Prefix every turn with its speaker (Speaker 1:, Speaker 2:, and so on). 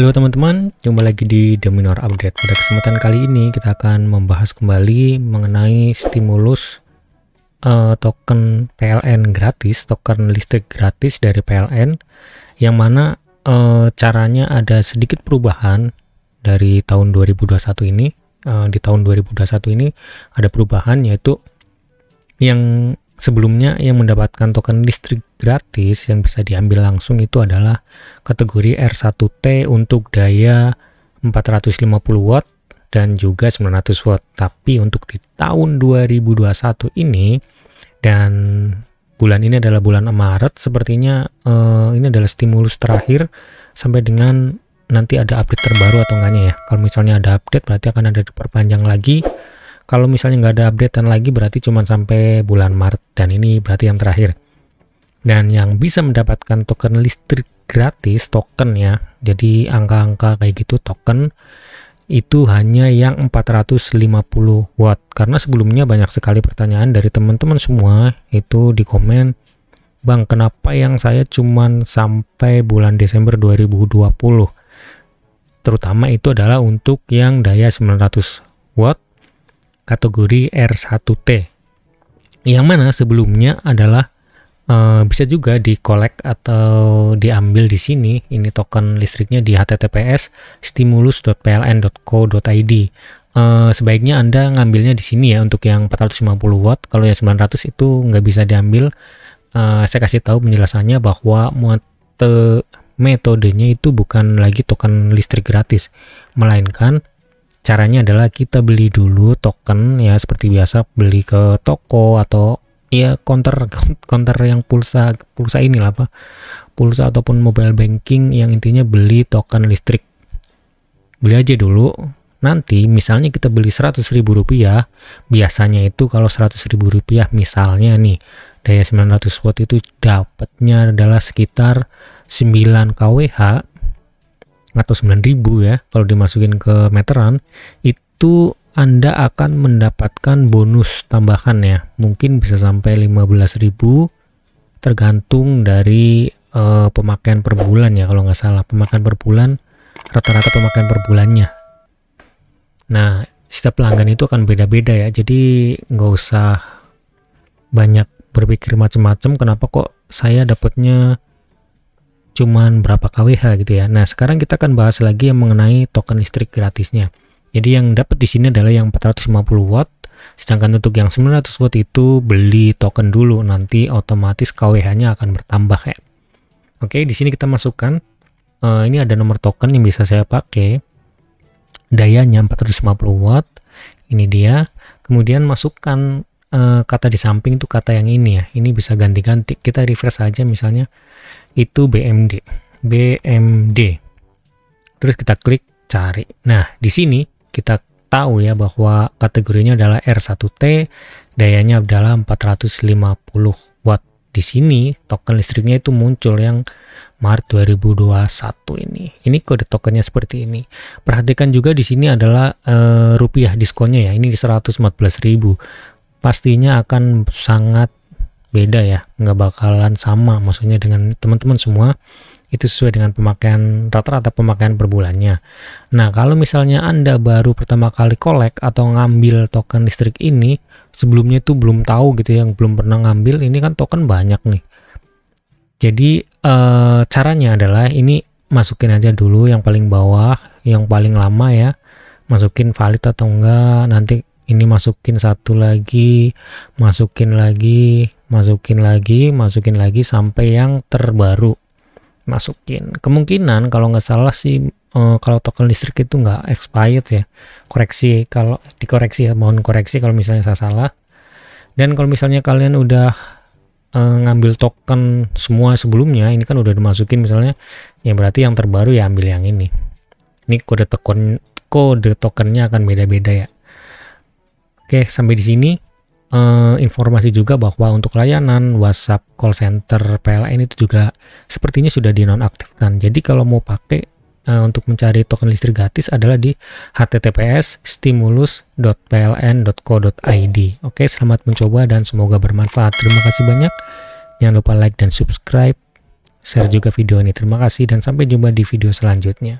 Speaker 1: Halo teman-teman, jumpa lagi di the minor Update. Pada kesempatan kali ini kita akan membahas kembali mengenai stimulus uh, token PLN gratis, token listrik gratis dari PLN yang mana uh, caranya ada sedikit perubahan dari tahun 2021 ini. Uh, di tahun 2021 ini ada perubahan yaitu yang Sebelumnya yang mendapatkan token listrik gratis yang bisa diambil langsung itu adalah kategori R1T untuk daya 450 watt dan juga 900 watt. Tapi untuk di tahun 2021 ini dan bulan ini adalah bulan Maret sepertinya eh, ini adalah stimulus terakhir sampai dengan nanti ada update terbaru atau enggaknya ya. Kalau misalnya ada update berarti akan ada diperpanjang lagi kalau misalnya nggak ada updatean lagi berarti cuma sampai bulan Maret dan ini berarti yang terakhir. Dan yang bisa mendapatkan token listrik gratis token ya. Jadi angka-angka kayak gitu token itu hanya yang 450 watt karena sebelumnya banyak sekali pertanyaan dari teman-teman semua itu di komen Bang kenapa yang saya cuman sampai bulan Desember 2020 terutama itu adalah untuk yang daya 900 watt kategori R1T. Yang mana sebelumnya adalah e, bisa juga di collect atau diambil di sini ini token listriknya di https stimulus.pln.co.id uh, eh, sebaiknya anda ngambilnya di sini ya untuk yang 450 watt kalau yang 900 itu nggak bisa diambil uh, saya kasih tahu penjelasannya bahwa metodenya itu bukan lagi token listrik gratis melainkan caranya adalah kita beli dulu token ya seperti biasa beli ke toko atau ya counter counter yang pulsa pulsa inilah apa pulsa ataupun mobile banking yang intinya beli token listrik beli aja dulu nanti misalnya kita beli 100 ribu rupiah biasanya itu kalau 100 ribu rupiah misalnya nih daya 900 watt itu dapatnya adalah sekitar 9 kWh atau 9000 ya kalau dimasukin ke meteran itu Anda akan mendapatkan bonus tambahan ya mungkin bisa sampai 15.000 tergantung dari uh, pemakaian per bulan ya kalau nggak salah pemakaian per bulan rata-rata pemakaian per bulannya nah setiap pelanggan itu akan beda-beda ya jadi nggak usah banyak berpikir macam-macam kenapa kok saya dapatnya cuman berapa kWh gitu ya. Nah, sekarang kita akan bahas lagi yang mengenai token listrik gratisnya. Jadi yang dapat di sini adalah yang 450 watt, sedangkan untuk yang 900 watt itu beli token dulu, nanti otomatis kWh-nya akan bertambah ya. Oke, di sini kita masukkan uh, ini ada nomor token yang bisa saya pakai. Dayanya 450 watt. Ini dia. Kemudian masukkan Eh, kata di samping itu kata yang ini ya. Ini bisa ganti-ganti. Kita refresh aja misalnya itu BMD. BMD. Terus kita klik cari. Nah, di sini kita tahu ya bahwa kategorinya adalah R1T, dayanya adalah 450 watt. Di sini token listriknya itu muncul yang Maret 2021 ini. Ini kode tokennya seperti ini. Perhatikan juga di sini adalah e, rupiah diskonnya ya. Ini di 114.000 pastinya akan sangat beda ya nggak bakalan sama maksudnya dengan teman-teman semua itu sesuai dengan pemakaian rata-rata pemakaian per bulannya nah kalau misalnya anda baru pertama kali kolek atau ngambil token listrik ini sebelumnya itu belum tahu gitu yang belum pernah ngambil ini kan token banyak nih jadi e, caranya adalah ini masukin aja dulu yang paling bawah yang paling lama ya masukin valid atau enggak nanti ini masukin satu lagi masukin lagi masukin lagi masukin lagi sampai yang terbaru masukin kemungkinan kalau nggak salah sih uh, kalau token listrik itu nggak expired ya koreksi kalau dikoreksi ya mohon koreksi kalau misalnya saya salah dan kalau misalnya kalian udah uh, ngambil token semua sebelumnya ini kan udah dimasukin misalnya ya berarti yang terbaru ya ambil yang ini ini kode token kode tokennya akan beda-beda ya Oke, sampai di sini uh, informasi juga bahwa untuk layanan WhatsApp call center PLN itu juga sepertinya sudah dinonaktifkan. Jadi kalau mau pakai uh, untuk mencari token listrik gratis adalah di https stimulus.pln.co.id. Oke, selamat mencoba dan semoga bermanfaat. Terima kasih banyak. Jangan lupa like dan subscribe. Share juga video ini. Terima kasih dan sampai jumpa di video selanjutnya.